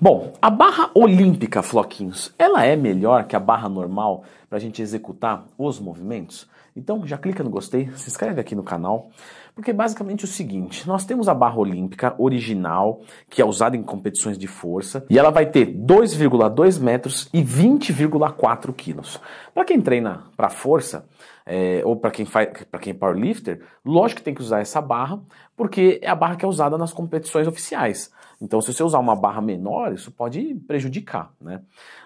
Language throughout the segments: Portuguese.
Bom, a barra olímpica, Floquinhos, ela é melhor que a barra normal para a gente executar os movimentos? Então já clica no gostei, se inscreve aqui no canal, porque é basicamente é o seguinte, nós temos a barra olímpica original, que é usada em competições de força, e ela vai ter 2,2 metros e 20,4 quilos. Para quem treina para força, é, ou para quem faz, para quem é powerlifter, lógico que tem que usar essa barra, porque é a barra que é usada nas competições oficiais. Então, se você usar uma barra menor, isso pode prejudicar, né?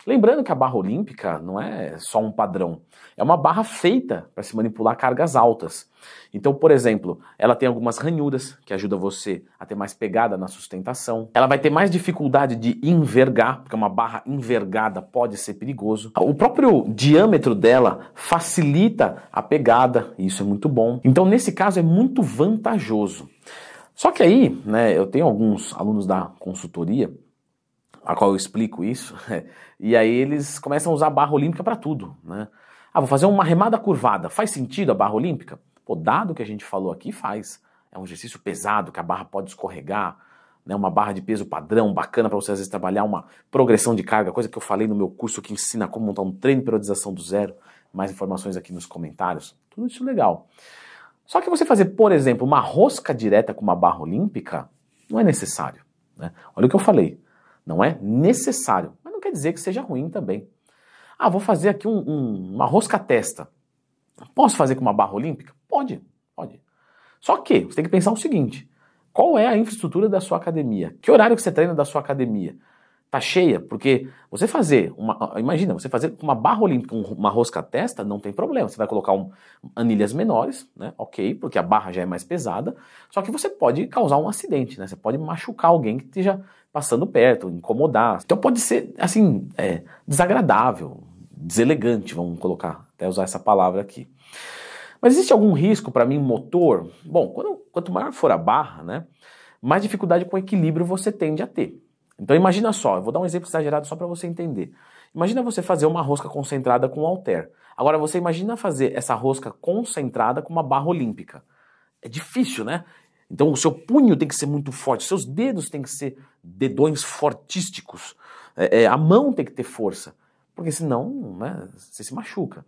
Lembrando que a barra olímpica não é só um padrão, é uma barra feita para se manipular cargas altas. Então, por exemplo, ela tem algumas ranhuras que ajuda você a ter mais pegada na sustentação. Ela vai ter mais dificuldade de envergar, porque uma barra envergada pode ser perigoso. O próprio diâmetro dela facilita a pegada, e isso é muito bom. Então, nesse caso, é muito vantajoso. Só que aí, né, eu tenho alguns alunos da consultoria a qual eu explico isso, e aí eles começam a usar barra olímpica para tudo, né? Ah, vou fazer uma remada curvada. Faz sentido a barra olímpica? Pô, dado que a gente falou aqui, faz. É um exercício pesado que a barra pode escorregar, né? Uma barra de peso padrão, bacana para você às vezes trabalhar uma progressão de carga, coisa que eu falei no meu curso que ensina como montar um treino de periodização do zero mais informações aqui nos comentários. Tudo isso legal. Só que você fazer, por exemplo, uma rosca direta com uma barra olímpica não é necessário. Né? Olha o que eu falei. Não é necessário. Mas não quer dizer que seja ruim também. Ah, vou fazer aqui um, um, uma rosca-testa. Posso fazer com uma barra olímpica? Pode, pode. Só que você tem que pensar o seguinte: qual é a infraestrutura da sua academia? Que horário que você treina da sua academia? tá cheia, porque você fazer uma, imagina, você fazer uma barra olímpica, uma rosca testa, não tem problema. Você vai colocar um, anilhas menores, né? Ok, porque a barra já é mais pesada. Só que você pode causar um acidente, né? Você pode machucar alguém que esteja passando perto, incomodar. Então pode ser assim é, desagradável, deselegante, vamos colocar, até usar essa palavra aqui. Mas existe algum risco para mim motor? Bom, quando, quanto maior for a barra, né? Mais dificuldade com equilíbrio você tende a ter. Então imagina só, eu vou dar um exemplo exagerado só para você entender. Imagina você fazer uma rosca concentrada com alter. Agora você imagina fazer essa rosca concentrada com uma barra olímpica. É difícil, né? Então o seu punho tem que ser muito forte, seus dedos têm que ser dedões fortísticos, é, é, a mão tem que ter força, porque senão né, você se machuca.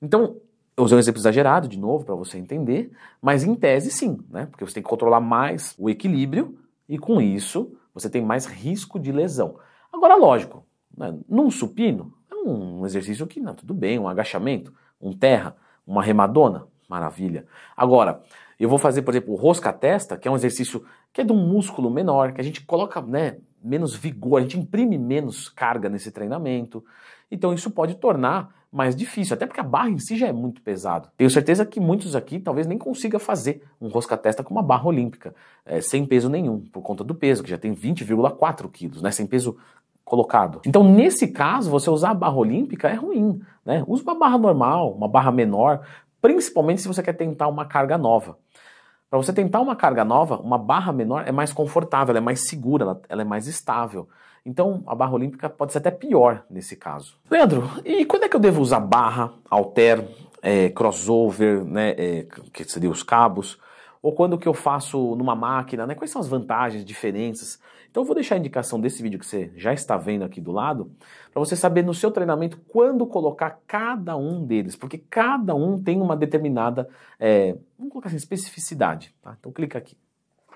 Então eu usei um exemplo exagerado de novo para você entender, mas em tese sim, né? Porque você tem que controlar mais o equilíbrio e com isso você tem mais risco de lesão. Agora, lógico, né, num supino, é um exercício que, não, tudo bem, um agachamento, um terra, uma remadona, maravilha. Agora, eu vou fazer, por exemplo, o rosca-testa, que é um exercício que é de um músculo menor, que a gente coloca, né, menos vigor, a gente imprime menos carga nesse treinamento. Então isso pode tornar mais difícil, até porque a barra em si já é muito pesada. Tenho certeza que muitos aqui talvez nem consiga fazer um rosca-testa com uma barra olímpica, é, sem peso nenhum, por conta do peso, que já tem 20,4 quilos, né, sem peso colocado. Então, nesse caso, você usar a barra olímpica é ruim. Né? Usa uma barra normal, uma barra menor, principalmente se você quer tentar uma carga nova. Para você tentar uma carga nova, uma barra menor é mais confortável, é mais segura, ela, ela é mais estável. Então a barra olímpica pode ser até pior nesse caso. Leandro, e quando é que eu devo usar barra, alter, é, eh, crossover, né, é, que seria os cabos? ou quando que eu faço numa máquina, né? Quais são as vantagens, diferenças? Então eu vou deixar a indicação desse vídeo que você já está vendo aqui do lado, para você saber no seu treinamento quando colocar cada um deles, porque cada um tem uma determinada, é, vamos colocar assim, especificidade, tá? Então clica aqui.